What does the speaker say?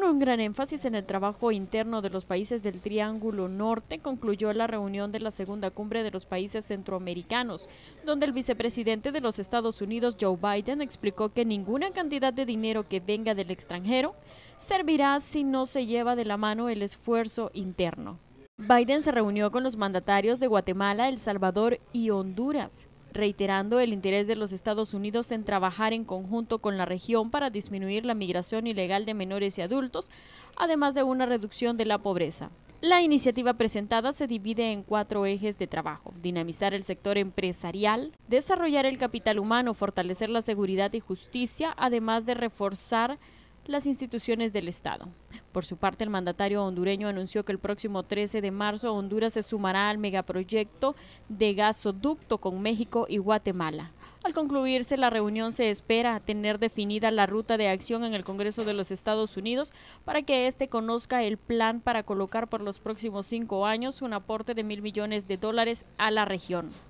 con un gran énfasis en el trabajo interno de los países del Triángulo Norte, concluyó la reunión de la segunda cumbre de los países centroamericanos, donde el vicepresidente de los Estados Unidos, Joe Biden, explicó que ninguna cantidad de dinero que venga del extranjero servirá si no se lleva de la mano el esfuerzo interno. Biden se reunió con los mandatarios de Guatemala, El Salvador y Honduras reiterando el interés de los Estados Unidos en trabajar en conjunto con la región para disminuir la migración ilegal de menores y adultos, además de una reducción de la pobreza. La iniciativa presentada se divide en cuatro ejes de trabajo. Dinamizar el sector empresarial, desarrollar el capital humano, fortalecer la seguridad y justicia, además de reforzar las instituciones del Estado. Por su parte, el mandatario hondureño anunció que el próximo 13 de marzo Honduras se sumará al megaproyecto de gasoducto con México y Guatemala. Al concluirse la reunión se espera tener definida la ruta de acción en el Congreso de los Estados Unidos para que éste conozca el plan para colocar por los próximos cinco años un aporte de mil millones de dólares a la región.